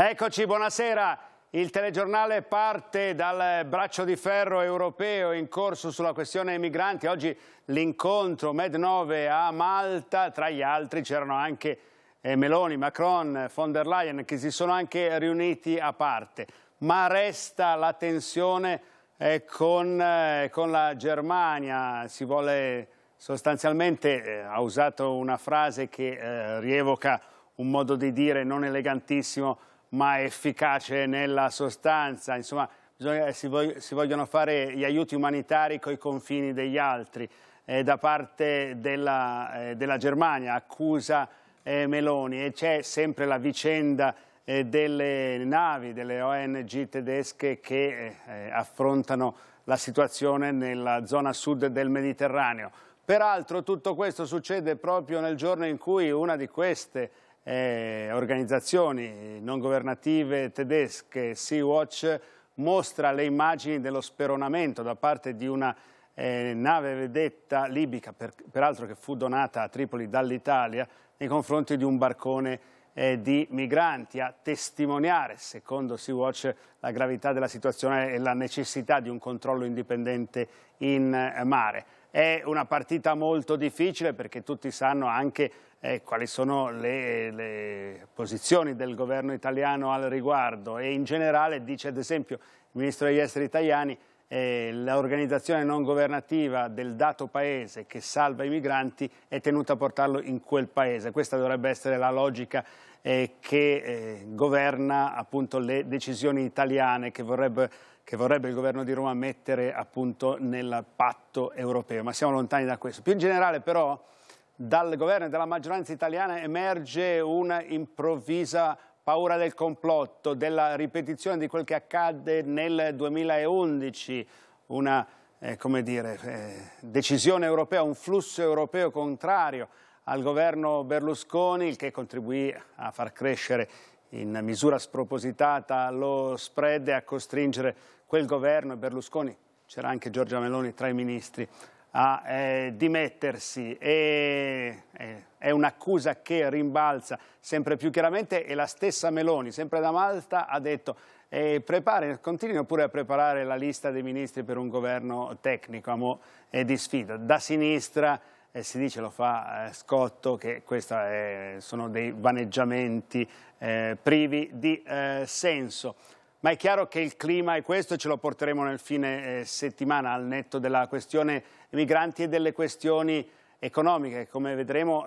Eccoci, buonasera. Il telegiornale parte dal braccio di ferro europeo in corso sulla questione dei migranti. Oggi l'incontro Med 9 a Malta, tra gli altri c'erano anche eh, Meloni, Macron, von der Leyen che si sono anche riuniti a parte. Ma resta la tensione eh, con, eh, con la Germania, si vuole sostanzialmente, ha usato una frase che rievoca un modo di dire non elegantissimo ma efficace nella sostanza, insomma bisogna, si, vog si, vogliono fare gli aiuti umanitari coi confini degli altri. Eh, da parte della, eh, della Germania accusa eh, Meloni e c'è sempre la vicenda eh, delle navi, delle ONG tedesche che eh, eh, affrontano la situazione nella zona sud del Mediterraneo. Peraltro tutto questo succede proprio nel giorno in cui una di queste eh, organizzazioni non governative tedesche, Sea-Watch, mostra le immagini dello speronamento da parte di una eh, nave vedetta libica, per, peraltro che fu donata a Tripoli dall'Italia, nei confronti di un barcone eh, di migranti, a testimoniare, secondo Sea-Watch, la gravità della situazione e la necessità di un controllo indipendente in eh, mare. È una partita molto difficile perché tutti sanno anche eh, quali sono le, le, posizioni del governo italiano al riguardo e in generale dice ad esempio il ministro degli esteri Tajani eh, l'organizzazione non governativa del dato paese che salva i migranti è tenuta a portarlo in quel paese. Questa dovrebbe essere la logica eh, che eh, governa appunto, le decisioni italiane che vorrebbe che vorrebbe il governo di Roma mettere appunto nel patto europeo, ma siamo lontani da questo. Più in generale però dal governo e dalla maggioranza italiana emerge una improvvisa paura del complotto, della ripetizione di quel che accadde nel 2011, una eh, dire, eh, decisione europea, un flusso europeo contrario al governo Berlusconi, il che contribuì a far crescere in misura spropositata lo spread e a costringere quel governo e Berlusconi, c'era anche Giorgia Meloni tra i ministri, a eh, dimettersi e, eh, è un'accusa che rimbalza sempre più chiaramente e la stessa Meloni, sempre da Malta, ha detto eh, prepare, continuino pure a preparare la lista dei ministri per un governo tecnico, a mo' di sfida. Da sinistra eh, si dice, lo fa eh, Scotto, che questi eh, sono dei vaneggiamenti eh, privi di eh, senso. Ma è chiaro che il clima è questo e ce lo porteremo nel fine settimana al netto della questione migranti e delle questioni economiche che come vedremo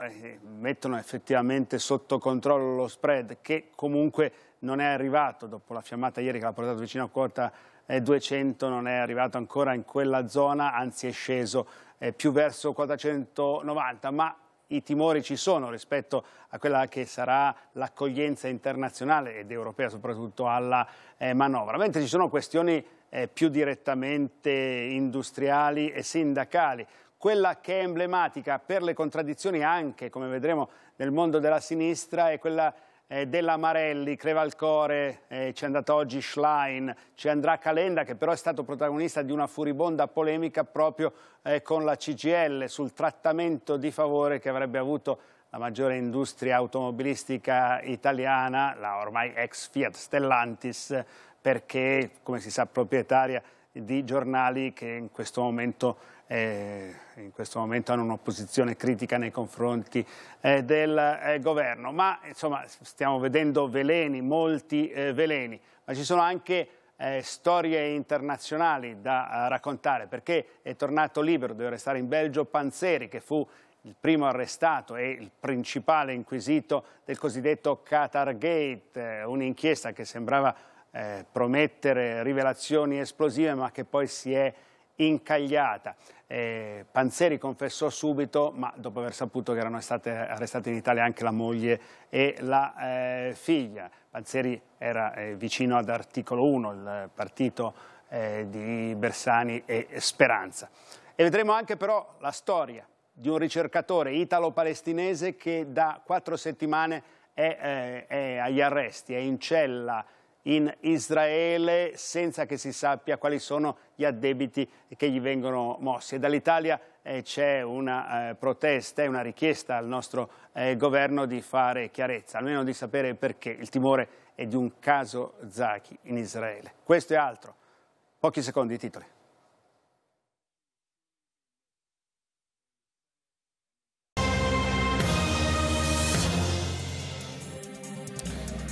mettono effettivamente sotto controllo lo spread che comunque non è arrivato dopo la fiammata ieri che l'ha portato vicino a quota 200 eh, non è arrivato ancora in quella zona, anzi è sceso eh, più verso quota 190, ma i timori ci sono rispetto a quella che sarà l'accoglienza internazionale ed europea soprattutto alla eh, manovra, mentre ci sono questioni più direttamente industriali e sindacali. Quella che è emblematica per le contraddizioni anche, come vedremo, nel mondo della sinistra è quella eh, Della Marelli, Crevalcore, eh, c'è andato oggi Schlein, c'è Andrà Calenda che però è stato protagonista di una furibonda polemica proprio eh, con la CGL sul trattamento di favore che avrebbe avuto la maggiore industria automobilistica italiana, la ormai ex Fiat Stellantis, perché come si sa proprietaria di giornali che in questo momento in questo momento hanno un'opposizione critica nei confronti eh, del eh, governo, ma insomma stiamo vedendo veleni, molti eh, veleni, ma ci sono anche eh, storie internazionali da eh, raccontare, perché è tornato libero, deve restare in Belgio Panzeri, che fu il primo arrestato e il principale inquisito del cosiddetto Qatar Gate, un'inchiesta che sembrava promettere rivelazioni esplosive, ma che poi si è incagliata. Eh, Panzeri confessò subito, ma dopo aver saputo che erano state arrestate in Italia anche la moglie e la eh, figlia. Panzeri era eh, vicino ad Articolo 1, il partito eh, di Bersani e Speranza. E vedremo anche però la storia di un ricercatore italo-palestinese che da quattro settimane è, è, eh, è agli arresti, è in cella, in Israele senza che si sappia quali sono gli addebiti che gli vengono mossi. Dall'Italia eh, c'è una eh, protesta e una richiesta al nostro eh, governo di fare chiarezza, almeno di sapere perché. Il timore è di un caso Zaki in Israele. Questo e altro. Pochi secondi i titoli.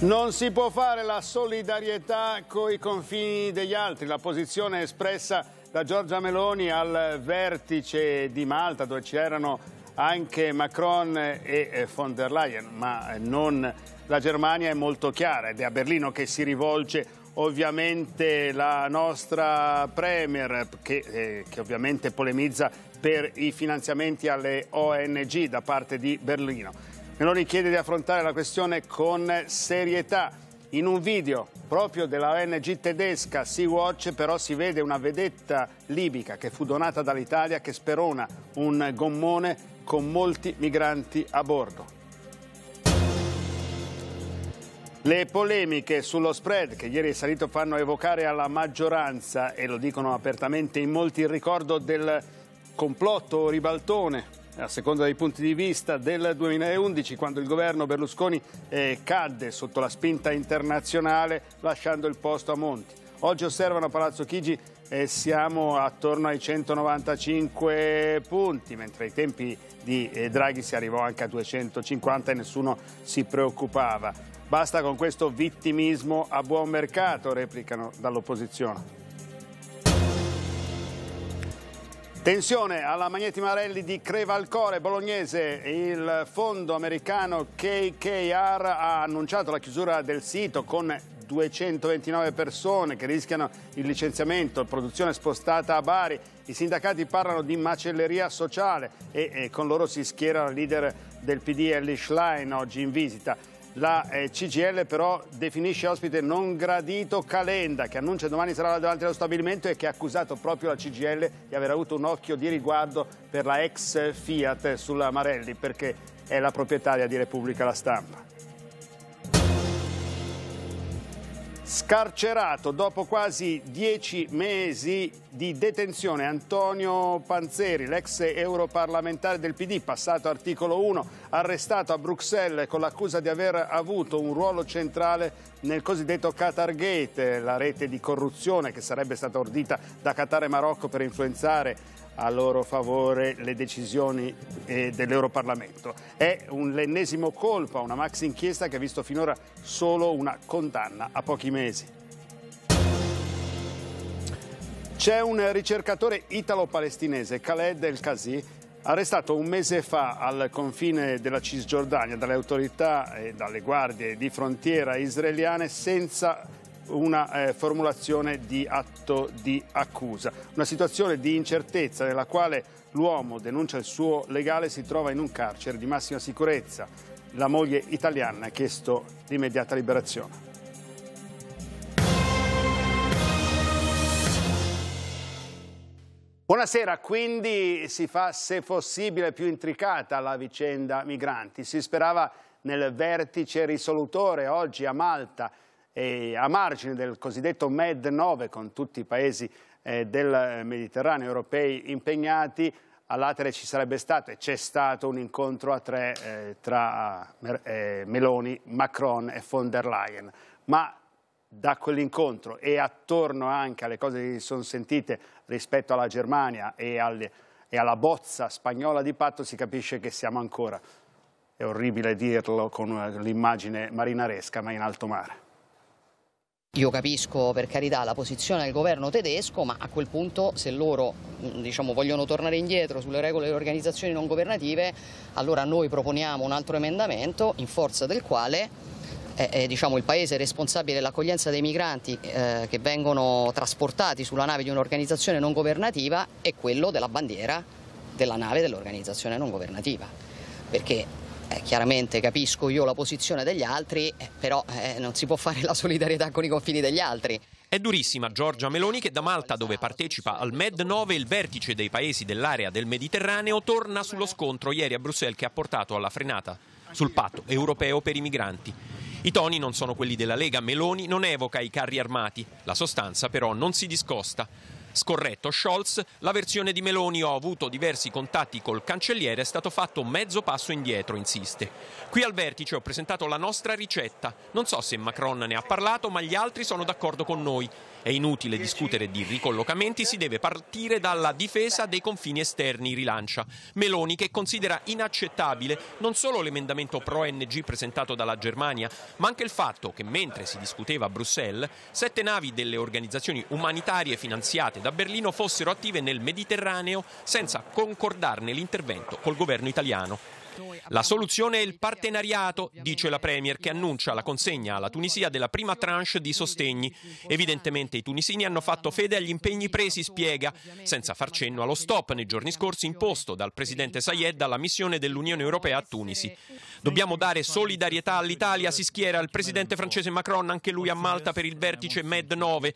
Non si può fare la solidarietà coi confini degli altri, la posizione espressa da Giorgia Meloni al vertice di Malta dove c'erano anche Macron e von der Leyen, ma non la Germania è molto chiara ed è a Berlino che si rivolge ovviamente la nostra Premier che, eh, che ovviamente polemizza per i finanziamenti alle ONG da parte di Berlino. Meloni chiede di affrontare la questione con serietà. In un video proprio della ONG tedesca Sea-Watch però si vede una vedetta libica che fu donata dall'Italia che sperona un gommone con molti migranti a bordo. Le polemiche sullo spread che ieri è salito fanno evocare alla maggioranza e lo dicono apertamente in molti il ricordo del complotto ribaltone a seconda dei punti di vista, del 2011 quando il governo Berlusconi eh, cadde sotto la spinta internazionale lasciando il posto a Monti. Oggi osservano a Palazzo Chigi e eh, siamo attorno ai 195 punti, mentre ai tempi di eh, Draghi si arrivò anche a 250 e nessuno si preoccupava. Basta con questo vittimismo a buon mercato, replicano dall'opposizione. Tensione alla Magneti Marelli di Crevalcore, bolognese. Il fondo americano KKR ha annunciato la chiusura del sito con 229 persone che rischiano il licenziamento, produzione spostata a Bari. I sindacati parlano di macelleria sociale e, e con loro si schiera il leader del PD Ellie Schlein oggi in visita. La eh, CGL però definisce ospite non gradito Calenda che annuncia domani sarà davanti allo stabilimento e che ha accusato proprio la CGL di aver avuto un occhio di riguardo per la ex Fiat sulla Marelli perché è la proprietaria di Repubblica La Stampa. Scarcerato dopo quasi dieci mesi di detenzione Antonio Panzeri, l'ex europarlamentare del PD, passato articolo 1, arrestato a Bruxelles con l'accusa di aver avuto un ruolo centrale nel cosiddetto Qatar Gate, la rete di corruzione che sarebbe stata ordita da Qatar e Marocco per influenzare a loro favore le decisioni eh, dell'Europarlamento. È l'ennesimo colpo a una max inchiesta che ha visto finora solo una condanna a pochi mesi. C'è un ricercatore italo-palestinese, Khaled El Kazi, arrestato un mese fa al confine della Cisgiordania dalle autorità e dalle guardie di frontiera israeliane senza una eh, formulazione di atto di accusa. Una situazione di incertezza nella quale l'uomo, denuncia il suo legale, si trova in un carcere di massima sicurezza. La moglie italiana ha chiesto l'immediata liberazione. Buonasera, quindi si fa se possibile più intricata la vicenda migranti. Si sperava nel vertice risolutore oggi a Malta e a margine del cosiddetto MED 9 con tutti i paesi eh, del Mediterraneo europei impegnati, all'Atere ci sarebbe stato e c'è stato un incontro a tre eh, tra eh, Meloni, Macron e von der Leyen. Ma da quell'incontro e attorno anche alle cose che si sono sentite rispetto alla Germania e, alle, e alla bozza spagnola di patto si capisce che siamo ancora, è orribile dirlo con eh, l'immagine marinaresca, ma in alto mare. Io capisco per carità la posizione del governo tedesco, ma a quel punto se loro diciamo, vogliono tornare indietro sulle regole delle organizzazioni non governative, allora noi proponiamo un altro emendamento in forza del quale eh, eh, diciamo, il paese responsabile dell'accoglienza dei migranti eh, che vengono trasportati sulla nave di un'organizzazione non governativa è quello della bandiera della nave dell'organizzazione non governativa perché eh, chiaramente capisco io la posizione degli altri, eh, però eh, non si può fare la solidarietà con i confini degli altri. È durissima Giorgia Meloni che da Malta, dove partecipa al Med 9, il vertice dei paesi dell'area del Mediterraneo, torna sullo scontro ieri a Bruxelles che ha portato alla frenata sul patto europeo per i migranti. I toni non sono quelli della Lega, Meloni non evoca i carri armati, la sostanza però non si discosta. Scorretto Scholz, la versione di Meloni ho avuto diversi contatti col cancelliere, è stato fatto mezzo passo indietro, insiste. Qui al vertice ho presentato la nostra ricetta. Non so se Macron ne ha parlato, ma gli altri sono d'accordo con noi. È inutile discutere di ricollocamenti, si deve partire dalla difesa dei confini esterni, rilancia. Meloni che considera inaccettabile non solo l'emendamento pro-NG presentato dalla Germania, ma anche il fatto che mentre si discuteva a Bruxelles, sette navi delle organizzazioni umanitarie finanziate da Berlino fossero attive nel Mediterraneo senza concordarne l'intervento col governo italiano. La soluzione è il partenariato, dice la Premier, che annuncia la consegna alla Tunisia della prima tranche di sostegni. Evidentemente i tunisini hanno fatto fede agli impegni presi, spiega, senza far cenno allo stop nei giorni scorsi imposto dal presidente Sayed alla missione dell'Unione Europea a Tunisi. Dobbiamo dare solidarietà all'Italia, si schiera il presidente francese Macron, anche lui a Malta per il vertice Med 9.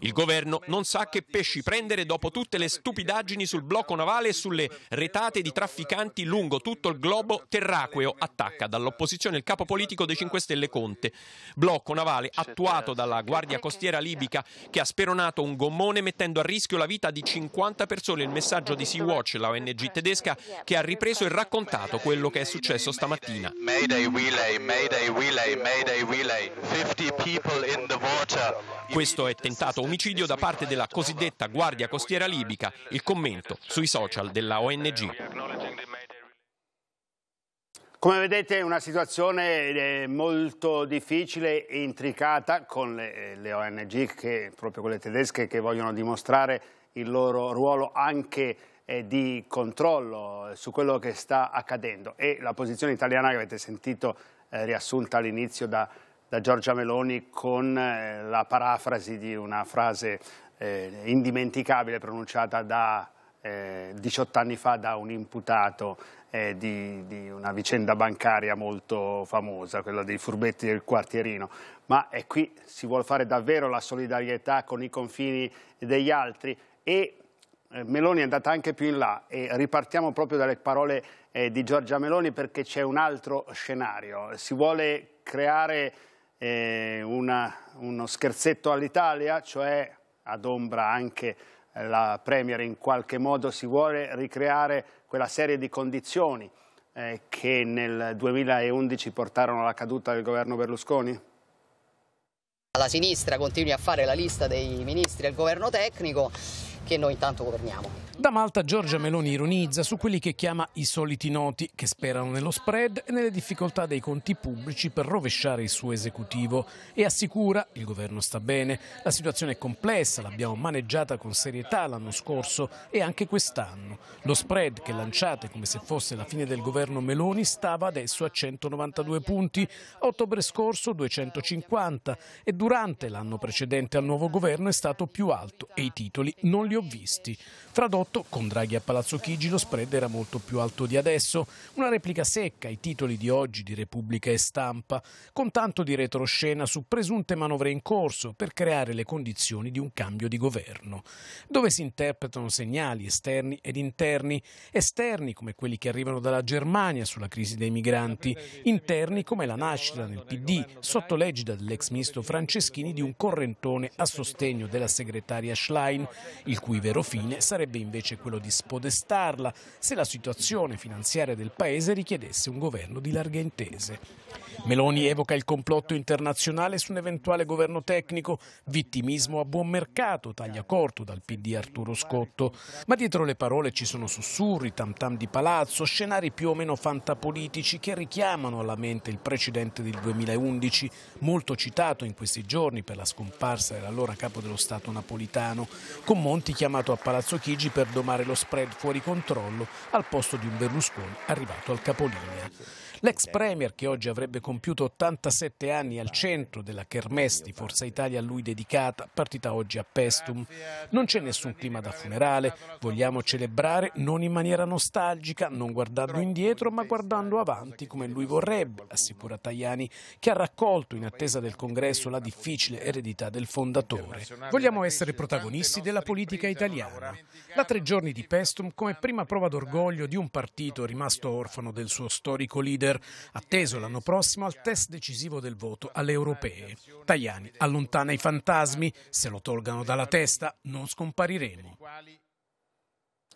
Il governo non sa che pesci prendere dopo tutte le stupidaggini sul blocco navale e sulle retate di trafficanti lungo tutto il globo Garbo Terraqueo attacca dall'opposizione il capo politico dei 5 Stelle Conte. Blocco navale attuato dalla Guardia Costiera libica che ha speronato un gommone mettendo a rischio la vita di 50 persone. Il messaggio di Sea-Watch, la ONG tedesca, che ha ripreso e raccontato quello che è successo stamattina. Questo è tentato omicidio da parte della cosiddetta Guardia Costiera Libica, il commento sui social della ONG. Come vedete è una situazione eh, molto difficile e intricata con le, eh, le ONG, che, proprio quelle tedesche, che vogliono dimostrare il loro ruolo anche eh, di controllo eh, su quello che sta accadendo. E la posizione italiana che avete sentito eh, riassunta all'inizio da, da, Giorgia Meloni con eh, la parafrasi di una frase indimenticabile pronunciata da eh, 18 anni fa da un imputato eh, di, di, una vicenda bancaria molto famosa, quella dei furbetti del quartierino, ma è eh, qui si vuole fare davvero la solidarietà con i confini degli altri e eh, Meloni è andata anche più in là e ripartiamo proprio dalle parole eh, di Giorgia Meloni perché c'è un altro scenario, si vuole creare eh, una, uno scherzetto all'Italia, cioè ad ombra anche la Premier in qualche modo si vuole ricreare quella serie di condizioni eh, che nel 2011 portarono alla caduta del governo Berlusconi? La sinistra continui a fare la lista dei ministri del governo tecnico che noi intanto governiamo. Da Malta Giorgia Meloni ironizza su quelli che chiama i soliti noti, che sperano nello spread e nelle difficoltà dei conti pubblici per rovesciare il suo esecutivo e assicura il governo sta bene. La situazione è complessa, l'abbiamo maneggiata con serietà l'anno scorso e anche quest'anno. Lo spread che lanciate come se fosse la fine del governo Meloni stava adesso a 192 punti, a ottobre scorso 250 e durante l'anno precedente al nuovo governo è stato più alto e i titoli non li li ho visti Tradotto, con Draghi a Palazzo Chigi lo spread era molto più alto di adesso, una replica secca ai titoli di oggi di Repubblica e Stampa, con tanto di retroscena su presunte manovre in corso per creare le condizioni di un cambio di governo, dove si interpretano segnali esterni ed interni, esterni come quelli che arrivano dalla Germania sulla crisi dei migranti, interni come la nascita nel PD, sotto l'egida dell'ex ministro Franceschini, di un correntone a sostegno della segretaria Schlein, il cui vero fine sarebbe sarebbe invece quello di spodestarla se la situazione finanziaria del paese richiedesse un governo di larghe intese. Meloni evoca il complotto internazionale su un eventuale governo tecnico, vittimismo a buon mercato, taglia corto dal PD Arturo Scotto. Ma dietro le parole ci sono sussurri, tam tam di palazzo, scenari più o meno fantapolitici che richiamano alla mente il precedente del 2011, molto citato in questi giorni per la scomparsa dell'allora capo dello Stato napolitano, con Monti chiamato a Palazzo Chigi Parigi per domare lo spread fuori controllo al posto di un Berlusconi arrivato al capolinea. L'ex premier, che oggi avrebbe compiuto 87 anni al centro della Kermesse di Forza Italia a lui dedicata, partita oggi a Pestum. Non c'è nessun clima da funerale, vogliamo celebrare non in maniera nostalgica, non guardando indietro, ma guardando avanti come lui vorrebbe, assicura Tajani, che ha raccolto in attesa del congresso la difficile eredità del fondatore. Vogliamo essere protagonisti della politica italiana. Da tre giorni di Pestum come prima prova d'orgoglio di un partito rimasto orfano del suo storico leader leader, atteso l'anno prossimo al test decisivo del voto alle europee. Tajani allontana i fantasmi, se lo tolgano dalla testa non scompariremo.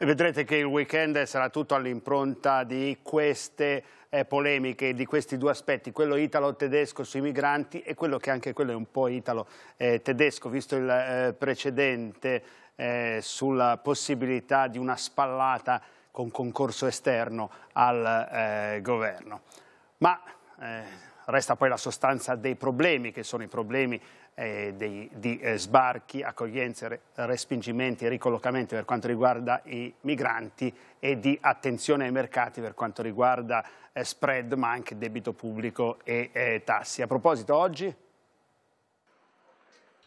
vedrete che il weekend sarà tutto all'impronta di queste eh, polemiche, di questi due aspetti, quello italo-tedesco sui migranti e quello che anche quello è un po' italo-tedesco, eh, visto il eh, precedente eh, sulla possibilità di una spallata con concorso esterno al eh, governo. Ma eh, resta poi la sostanza dei problemi, che sono i problemi eh, dei, di eh, sbarchi, accoglienze, respingimenti e ricollocamenti per quanto riguarda i migranti e di attenzione ai mercati per quanto riguarda eh, spread, ma anche debito pubblico e eh, tassi. A proposito, oggi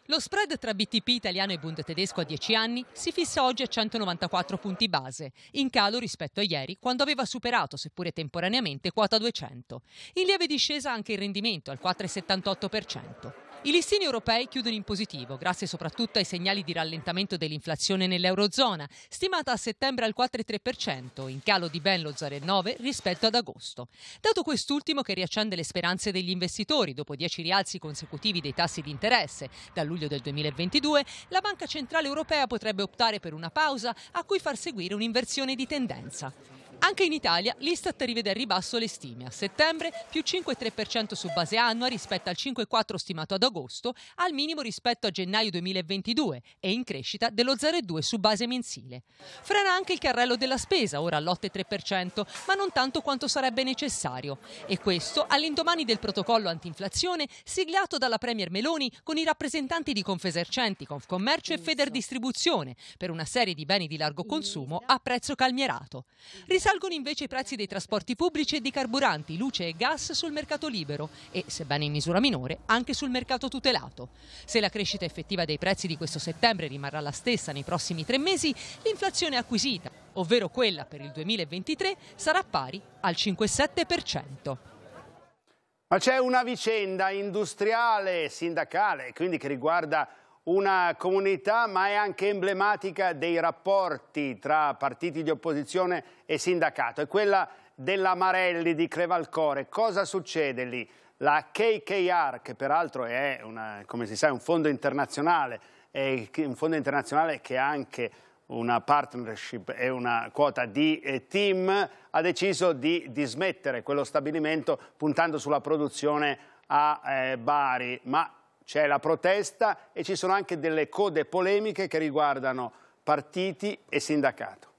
lo spread tra BTP italiano e Bund tedesco a 10 anni si fissa oggi a 194 punti base, in calo rispetto a ieri quando aveva superato, seppure temporaneamente, quota 200. In lieve discesa anche il rendimento al 4,78%. I listini europei chiudono in positivo, grazie soprattutto ai segnali di rallentamento dell'inflazione nell'Eurozona, stimata a settembre al 4,3%, in calo di ben lo 0,9% rispetto ad agosto. Dato quest'ultimo che riaccende le speranze degli investitori dopo dieci rialzi consecutivi dei tassi di interesse da luglio del 2022, la Banca Centrale Europea potrebbe optare per una pausa a cui far seguire un'inversione di tendenza. Anche in Italia l'Istat rivede al ribasso le stime. A settembre più 5,3% su base annua rispetto al 5,4% stimato ad agosto, al minimo rispetto a gennaio 2022 e in crescita dello 0,2% su base mensile. Frena anche il carrello della spesa, ora all'8,3%, ma non tanto quanto sarebbe necessario. E questo all'indomani del protocollo antinflazione siglato dalla Premier Meloni con i rappresentanti di Confesercenti, Confcommercio e Federdistribuzione per una serie di beni di largo consumo a prezzo calmierato. Risale Salgono invece i prezzi dei trasporti pubblici e di carburanti, luce e gas sul mercato libero e, sebbene in misura minore, anche sul mercato tutelato. Se la crescita effettiva dei prezzi di questo settembre rimarrà la stessa nei prossimi tre mesi, l'inflazione acquisita, ovvero quella per il 2023, sarà pari al 5,7%. Ma c'è una vicenda industriale, sindacale, quindi che riguarda una comunità ma è anche emblematica dei rapporti tra partiti di opposizione e sindacato, è quella dell'Amarelli di Crevalcore. Cosa succede lì? La KKR, che peraltro è, una, come si sa, un fondo internazionale, è un fondo internazionale che ha anche una partnership e una quota di eh, team, ha deciso di dismettere quello stabilimento puntando sulla produzione a eh, Bari. Ma c'è la protesta e ci sono anche delle code polemiche che riguardano partiti e sindacato.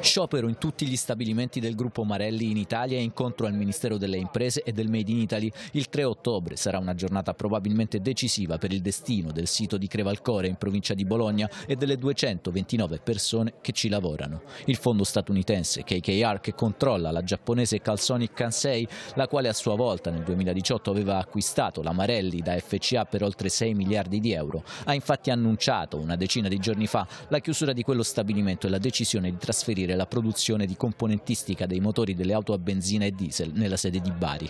Sciopero in tutti gli stabilimenti del gruppo Marelli in Italia e incontro al Ministero delle Imprese e del Made in Italy. Il 3 ottobre sarà una giornata probabilmente decisiva per il destino del sito di Crevalcore in provincia di Bologna e delle 229 persone che ci lavorano. Il fondo statunitense KKR che controlla la giapponese Calsonic Kansei, la quale a sua volta nel 2018 aveva acquistato la Marelli da FCA per oltre 6 miliardi di euro, ha infatti annunciato una decina di giorni fa la chiusura di quello stabilimento e la decisione di trasferire favorire la produzione di componentistica dei motori delle auto a benzina e diesel nella sede di Bari.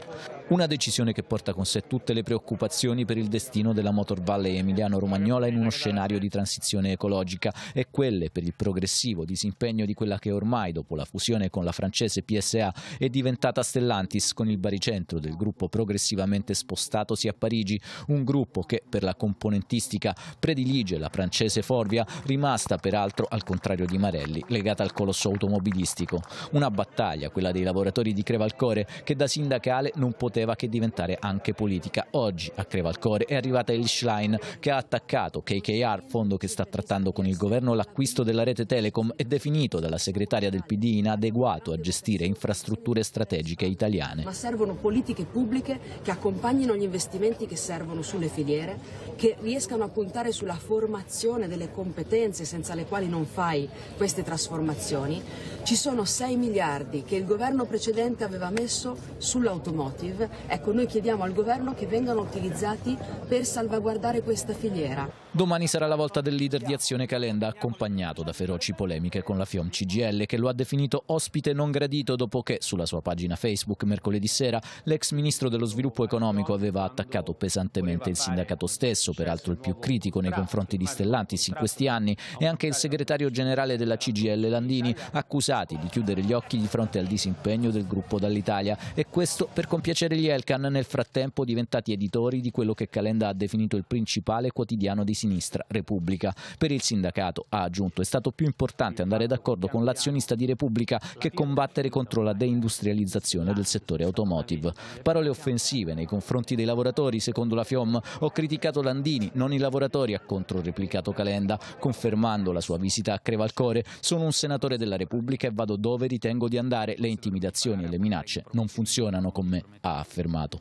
Una decisione che porta con sé tutte le preoccupazioni per il destino della Motor Valley Emiliano-Romagnola in uno scenario di transizione ecologica e quelle per il progressivo disimpegno di quella che ormai, dopo la fusione con la francese PSA, è diventata Stellantis con il baricentro del gruppo progressivamente spostatosi a Parigi, un gruppo che per la componentistica predilige la francese Forvia, rimasta peraltro, al contrario di Marelli, legata al colosso processo automobilistico. Una battaglia, quella dei lavoratori di Crevalcore, che da sindacale non poteva che diventare anche politica. Oggi a Crevalcore è arrivata il Schlein che ha attaccato KKR, fondo che sta trattando con il governo l'acquisto della rete Telecom e definito dalla segretaria del PD inadeguato a gestire infrastrutture strategiche italiane. Ma servono politiche pubbliche che accompagnino gli investimenti che servono sulle filiere, che riescano a puntare sulla formazione delle competenze senza le quali non fai queste trasformazioni ci sono 6 miliardi che il governo precedente aveva messo sull'automotive. Ecco, noi chiediamo al governo che vengano utilizzati per salvaguardare questa filiera. Domani sarà la volta del leader di Azione Calenda, accompagnato da feroci polemiche con la FIOM CGL, che lo ha definito ospite non gradito dopo che, sulla sua pagina Facebook mercoledì sera, l'ex ministro dello sviluppo economico aveva attaccato pesantemente il sindacato stesso, peraltro il più critico nei confronti di Stellantis in questi anni, e anche il segretario generale della CGL Landini, accusati di chiudere gli occhi di fronte al disimpegno del gruppo dall'Italia e questo per compiacere gli Elkan nel frattempo diventati editori di quello che Calenda ha definito il principale quotidiano di sinistra, Repubblica. Per il sindacato, ha aggiunto, è stato più importante andare d'accordo con l'azionista di Repubblica che combattere contro la deindustrializzazione del settore automotive. Parole offensive nei confronti dei lavoratori, secondo la FIOM. Ho criticato Landini, non i lavoratori, ha controreplicato Calenda, confermando la sua visita a Crevalcore. Sono un senatore della della Repubblica e vado dove ritengo di andare. Le intimidazioni e le minacce non funzionano con me, ha affermato.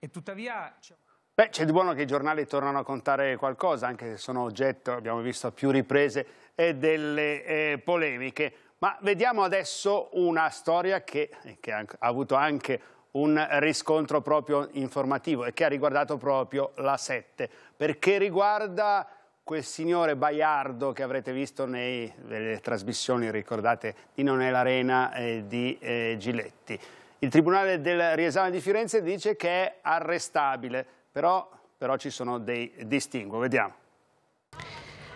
E tuttavia... Beh, c'è di buono che i giornali tornano a contare qualcosa, anche se sono oggetto, abbiamo visto a più riprese, e eh, delle eh, polemiche. Ma vediamo adesso una storia che, eh, che ha avuto anche un riscontro proprio informativo e che ha riguardato proprio la 7, perché riguarda quel signore Baiardo che avrete visto nelle trasmissioni, ricordate, di Non è l'Arena eh, di eh, Giletti. Il Tribunale del Riesame di Firenze dice che è arrestabile, però, però ci sono dei distinguo. Vediamo.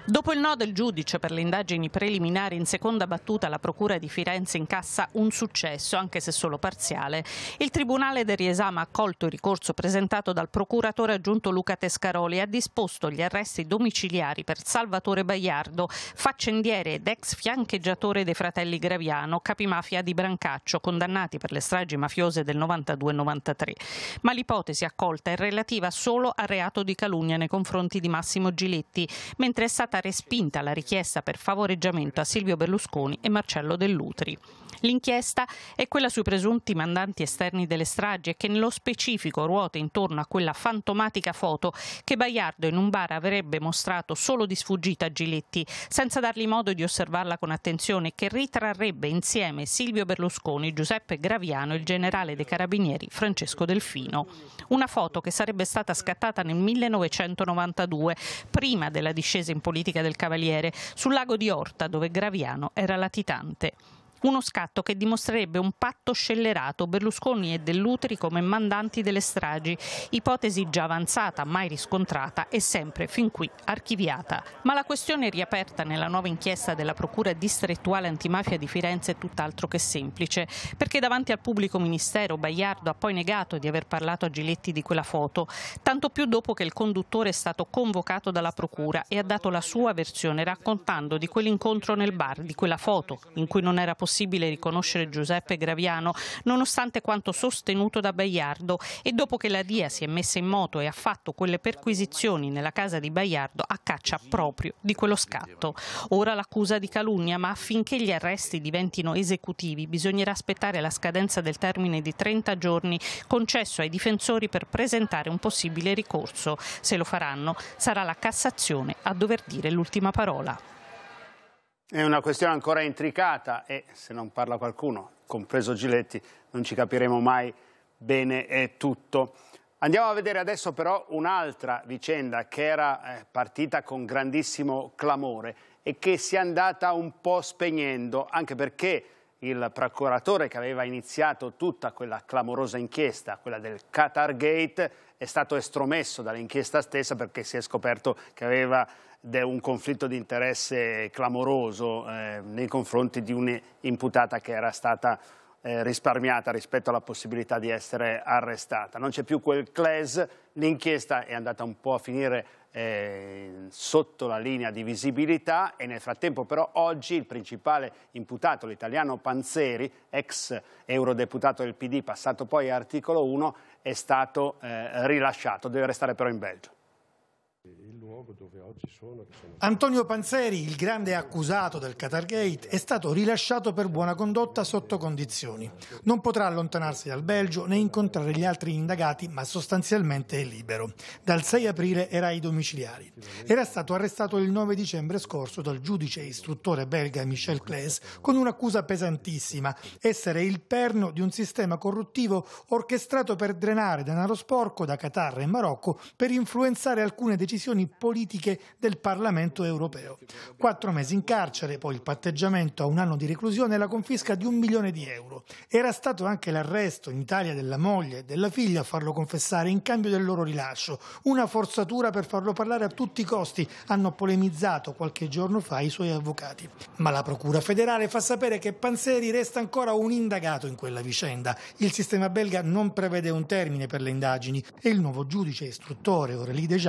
Dopo il no del giudice per le indagini preliminari in seconda battuta la Procura di Firenze incassa un successo, anche se solo parziale. Il Tribunale del Riesama ha accolto il ricorso presentato dal procuratore aggiunto Luca Tescaroli e ha disposto gli arresti domiciliari per Salvatore Baiardo, faccendiere ed ex fiancheggiatore dei fratelli Graviano, capimafia di Brancaccio, condannati per le stragi mafiose del 92-93. Ma l'ipotesi accolta è relativa solo al reato di calunnia nei confronti di Massimo Giletti, mentre è stata stata respinta la richiesta per favoreggiamento a Silvio Berlusconi e Marcello Dell'Utri. L'inchiesta è quella sui presunti mandanti esterni delle stragi e che nello specifico ruota intorno a quella fantomatica foto che Baiardo in un bar avrebbe mostrato solo di sfuggita a Giletti, senza dargli modo di osservarla con attenzione, che ritrarrebbe insieme Silvio Berlusconi, Giuseppe Graviano e il generale dei carabinieri Francesco Delfino. Una foto che sarebbe stata scattata nel 1992, prima della discesa in politica del Cavaliere, sul lago di Orta dove Graviano era latitante. Uno scatto che dimostrerebbe un patto scellerato Berlusconi e Dell'Utri come mandanti delle stragi, ipotesi già avanzata, mai riscontrata e sempre fin qui archiviata. Ma la questione riaperta nella nuova inchiesta della Procura distrettuale antimafia di Firenze è tutt'altro che semplice, perché davanti al pubblico ministero Baiardo ha poi negato di aver parlato a Giletti di quella foto, tanto più dopo che il conduttore è stato convocato dalla Procura e ha dato la sua versione raccontando di quell'incontro nel bar, di quella foto in cui non era possibile possibile riconoscere Giuseppe Graviano nonostante quanto sostenuto da Baiardo e dopo che la DIA si è messa in moto e ha fatto quelle perquisizioni nella casa di Baiardo a caccia proprio di quello scatto. Ora l'accusa di calunnia, ma affinché gli arresti diventino esecutivi bisognerà aspettare la scadenza del termine di 30 giorni concesso ai difensori per presentare un possibile ricorso. Se lo faranno sarà la Cassazione a dover dire l'ultima parola. È una questione ancora intricata e se non parla qualcuno, compreso Giletti, non ci capiremo mai bene tutto. Andiamo a vedere adesso però un'altra vicenda che era eh, partita con grandissimo clamore e che si è andata un po' spegnendo, anche perché il procuratore che aveva iniziato tutta quella clamorosa inchiesta, quella del Qatar Gate, è stato estromesso dall'inchiesta stessa perché si è scoperto che aveva di un conflitto di interesse clamoroso eh, nei confronti di un'imputata che era stata eh, risparmiata rispetto alla possibilità di essere arrestata. Non c'è più quel CLES, l'inchiesta è andata un po' a finire eh, sotto la linea di visibilità e nel frattempo però oggi il principale imputato, l'italiano Panzeri, ex eurodeputato del PD, passato poi a articolo 1, è stato eh, rilasciato, deve restare però in Belgio luogo dove oggi sono. Antonio Panzeri, il grande accusato del Qatargate, è stato rilasciato per buona condotta sotto condizioni. Non potrà allontanarsi dal Belgio né incontrare gli altri indagati, ma sostanzialmente è libero. Dal 6 aprile era ai domiciliari. Era stato arrestato il 9 dicembre scorso dal giudice istruttore belga Michel Claes con un'accusa pesantissima, essere il perno di un sistema corruttivo orchestrato per drenare denaro sporco da Qatar e Marocco per influenzare alcune decisioni politiche del Parlamento europeo. Quattro mesi in carcere, poi il patteggiamento a un anno di reclusione e la confisca di un milione di euro. Era stato anche l'arresto in Italia della moglie e della figlia a farlo confessare in cambio del loro rilascio. Una forzatura per farlo parlare a tutti i costi, hanno polemizzato qualche giorno fa i suoi avvocati. Ma la Procura federale fa sapere che Panzeri resta ancora un indagato in quella vicenda. Il sistema belga non prevede un termine per le indagini e il nuovo giudice istruttore Aurélie De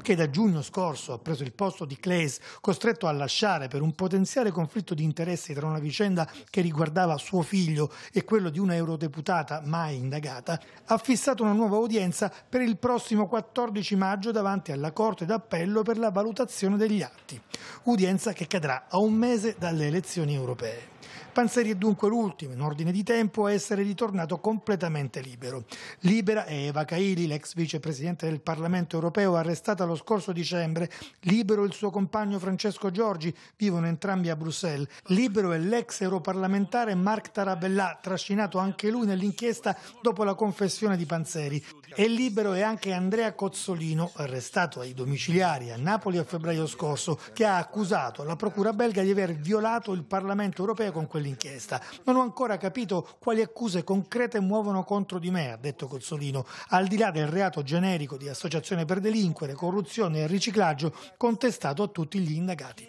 che da giugno giugno scorso ha preso il posto di Claes, costretto a lasciare per un potenziale conflitto di interessi tra una vicenda che riguardava suo figlio e quello di una eurodeputata mai indagata, ha fissato una nuova udienza per il prossimo 14 maggio davanti alla Corte d'Appello per la valutazione degli atti. Udienza che cadrà a un mese dalle elezioni europee. Panzeri è dunque l'ultimo, in ordine di tempo, a essere ritornato completamente libero. Libera è Eva Kaili, l'ex vicepresidente del Parlamento europeo, arrestata lo scorso dicembre. Libero il suo compagno Francesco Giorgi, vivono entrambi a Bruxelles. Libero è l'ex europarlamentare Marc Tarabella, trascinato anche lui nell'inchiesta dopo la confessione di Panzeri. E libero è anche Andrea Cozzolino, arrestato ai domiciliari a Napoli a febbraio scorso, che ha accusato la procura belga di aver violato il Parlamento europeo con quel dell'inchiesta. Non ho ancora capito quali accuse concrete muovono contro di me, ha detto Cozzolino, al di là del reato generico di associazione per delinquere, corruzione e riciclaggio contestato a tutti gli indagati.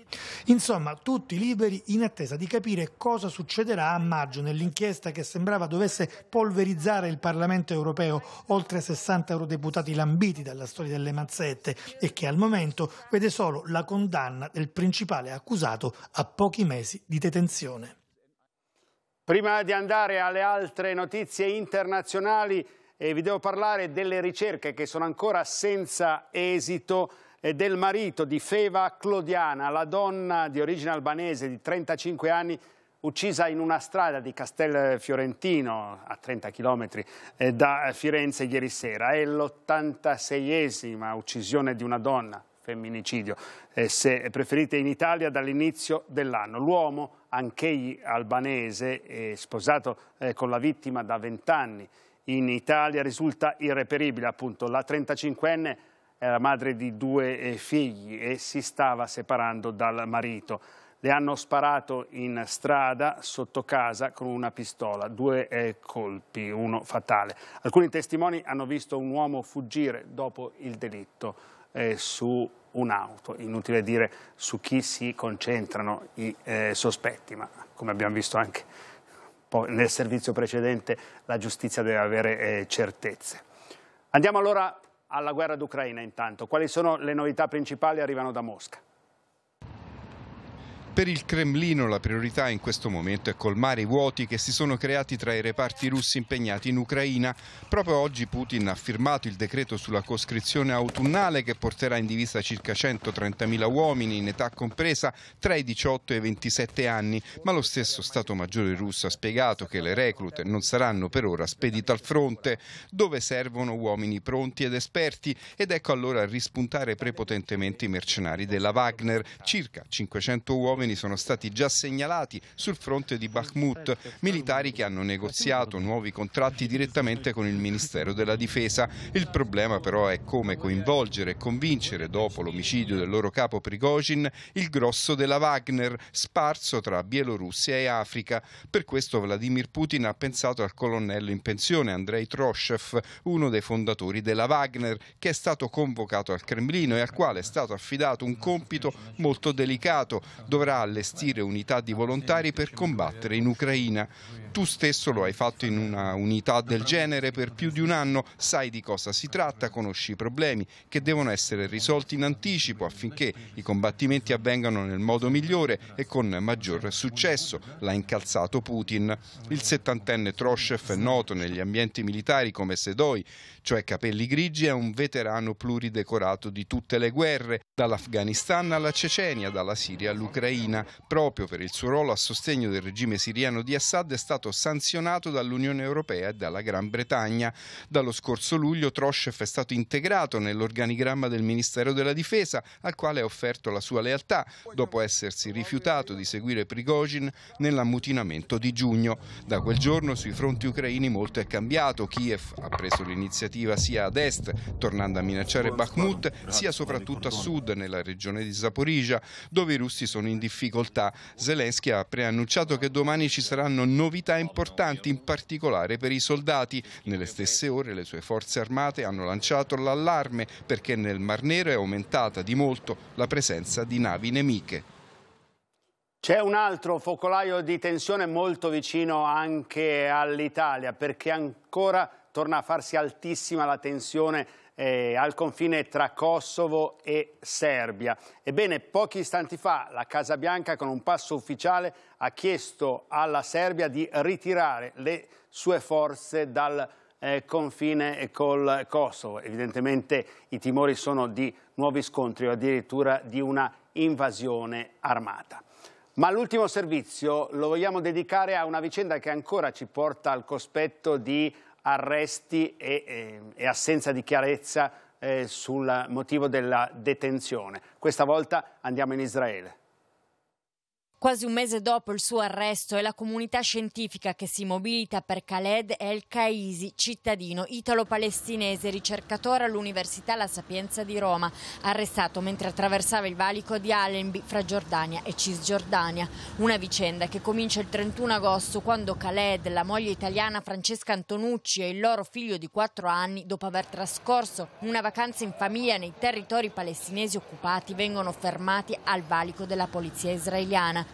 Insomma, tutti liberi in attesa di capire cosa succederà a maggio nell'inchiesta che sembrava dovesse polverizzare il Parlamento europeo, oltre 60 eurodeputati lambiti dalla storia delle mazzette e che al momento vede solo la condanna del principale accusato a pochi mesi di detenzione. Prima di andare alle altre notizie internazionali, eh, vi devo parlare delle ricerche che sono ancora senza esito eh, del marito di Feva Clodiana, la donna di origine albanese di 35 anni uccisa in una strada di Castel Fiorentino, a 30 km eh, da Firenze ieri sera. È l'86esima uccisione di una donna femminicidio, eh, se preferite in Italia dall'inizio dell'anno. L'uomo, anch'egli albanese, eh, sposato eh, con la vittima da vent'anni in Italia, risulta irreperibile. Appunto, la 35enne era madre di due eh, figli e si stava separando dal marito. Le hanno sparato in strada sotto casa con una pistola, due eh, colpi, uno fatale. Alcuni testimoni hanno visto un uomo fuggire dopo il delitto eh, su un'auto, inutile dire su chi si concentrano i eh, sospetti, ma come abbiamo visto anche nel servizio precedente la giustizia deve avere eh, certezze. Andiamo allora alla guerra d'Ucraina intanto, quali sono le novità principali arrivano da Mosca? Per il Cremlino la priorità in questo momento è colmare i vuoti che si sono creati tra i reparti russi impegnati in Ucraina. Proprio oggi Putin ha firmato il decreto sulla coscrizione autunnale che porterà in divisa circa 130.000 uomini in età compresa tra i 18 e i 27 anni, ma lo stesso Stato Maggiore russo ha spiegato che le reclute non saranno per ora spedite al fronte, dove servono uomini pronti ed esperti ed ecco allora rispuntare prepotentemente i mercenari della Wagner, circa 500 uomini fenomeni sono stati già segnalati sul fronte di Bakhmut, militari che hanno negoziato nuovi contratti direttamente con il Ministero della Difesa. Il problema però è come coinvolgere e convincere, dopo l'omicidio del loro capo Prigozhin, il grosso della Wagner, sparso tra Bielorussia e Africa. Per questo Vladimir Putin ha pensato al colonnello in pensione Andrei Troshev, uno dei fondatori della Wagner, che è stato convocato al Cremlino e al quale è stato affidato un compito molto delicato. Dovrà possibilità allestire unità di volontari per combattere in Ucraina. Tu stesso lo hai fatto in una unità del genere per più di un anno, sai di cosa si tratta, conosci i problemi che devono essere risolti in anticipo affinché i combattimenti avvengano nel modo migliore e con maggior successo, l'ha incalzato Putin. Il settantenne Troshev è noto negli ambienti militari come Sedoi, cioè capelli grigi, è un veterano pluridecorato di tutte le guerre, dall'Afghanistan alla Cecenia, dalla Siria all'Ucraina. Palestina, proprio per il suo ruolo a sostegno del regime siriano di Assad, è stato sanzionato dall'Unione Europea e dalla Gran Bretagna. Dallo scorso luglio Troshev è stato integrato nell'organigramma del Ministero della Difesa, al quale ha offerto la sua lealtà, dopo essersi rifiutato di seguire Prigozhin nell'ammutinamento di giugno. Da quel giorno sui fronti ucraini molto è cambiato. Kiev ha preso l'iniziativa sia ad est, tornando a minacciare Bakhmut, sia soprattutto a sud, nella regione di Zaporizia, dove i russi sono in difficoltà difficoltà. Zelensky ha preannunciato che domani ci saranno novità importanti, in particolare per i soldati. Nelle stesse ore le sue forze armate hanno lanciato l'allarme perché nel Mar Nero è aumentata di molto la presenza di navi nemiche. C'è un altro focolaio di tensione molto vicino anche all'Italia perché ancora torna a farsi altissima la tensione eh, al confine tra Kosovo e Serbia. Ebbene, pochi istanti fa la Casa Bianca con un passo ufficiale ha chiesto alla Serbia di ritirare le sue forze dal eh, confine col Kosovo. Evidentemente i timori sono di nuovi scontri o addirittura di una invasione armata. Ma l'ultimo servizio lo vogliamo dedicare a una vicenda che ancora ci porta al cospetto di arresti e, e, eh, e assenza di chiarezza eh, sul motivo della detenzione. Questa volta andiamo in Israele. Quasi un mese dopo il suo arresto è la comunità scientifica che si mobilita per Khaled El Kaisi, cittadino italo-palestinese, ricercatore all'Università La Sapienza di Roma, arrestato mentre attraversava il valico di Allenby fra Giordania e Cisgiordania. Una vicenda che comincia il 31 agosto quando Khaled, la moglie italiana Francesca Antonucci e il loro figlio di 4 anni, dopo aver trascorso una vacanza in famiglia nei territori palestinesi occupati, vengono fermati al valico della polizia israeliana.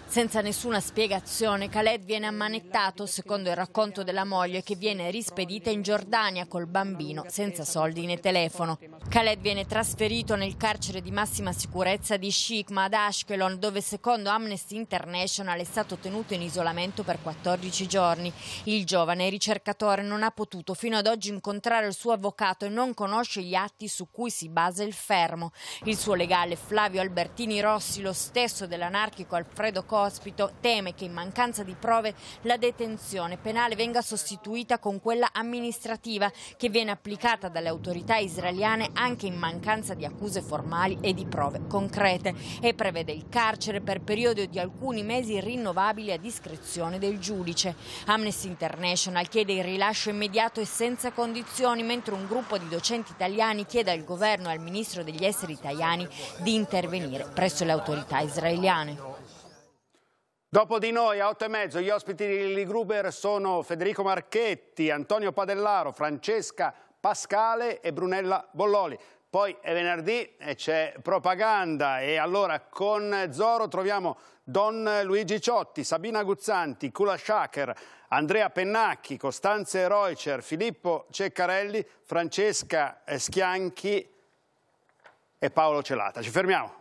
Senza nessuna spiegazione, Khaled viene ammanettato, secondo il racconto della moglie, che viene rispedita in Giordania col bambino, senza soldi né telefono. Khaled viene trasferito nel carcere di massima sicurezza di Shikma ad Ashkelon, dove secondo Amnesty International è stato tenuto in isolamento per 14 giorni. Il giovane ricercatore non ha potuto fino ad oggi incontrare il suo avvocato e non conosce gli atti su cui si basa il fermo. Il suo legale Flavio Albertini Rossi, lo stesso dell'anarchico Alfredo Corti, Cospito teme che in mancanza di prove la detenzione penale venga sostituita con quella amministrativa che viene applicata dalle autorità israeliane anche in mancanza di accuse formali e di prove concrete e prevede il carcere per periodo di alcuni mesi rinnovabili a discrezione del giudice. Amnesty International chiede il rilascio immediato e senza condizioni, mentre un gruppo di docenti italiani chiede al governo e al ministro degli esseri italiani di intervenire presso le autorità israeliane. Dopo di noi a 8 e mezzo gli ospiti di Lili Gruber sono Federico Marchetti, Antonio Padellaro, Francesca Pascale e Brunella Bolloli. Poi è venerdì e c'è propaganda e allora con Zoro troviamo Don Luigi Ciotti, Sabina Guzzanti, Kula Schacher, Andrea Pennacchi, Costanze Reucher, Filippo Ceccarelli, Francesca Schianchi e Paolo Celata. Ci fermiamo.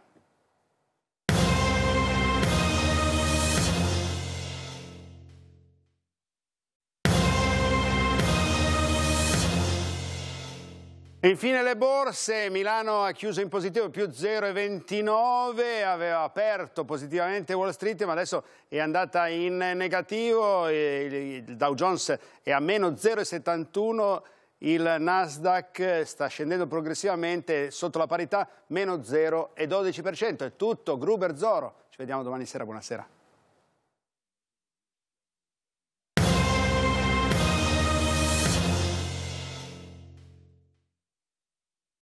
Infine le borse, Milano ha chiuso in positivo più 0,29, aveva aperto positivamente Wall Street ma adesso è andata in negativo, il Dow Jones è a meno 0,71, il Nasdaq sta scendendo progressivamente sotto la parità meno 0,12%, è tutto Gruber Zoro, ci vediamo domani sera, buonasera.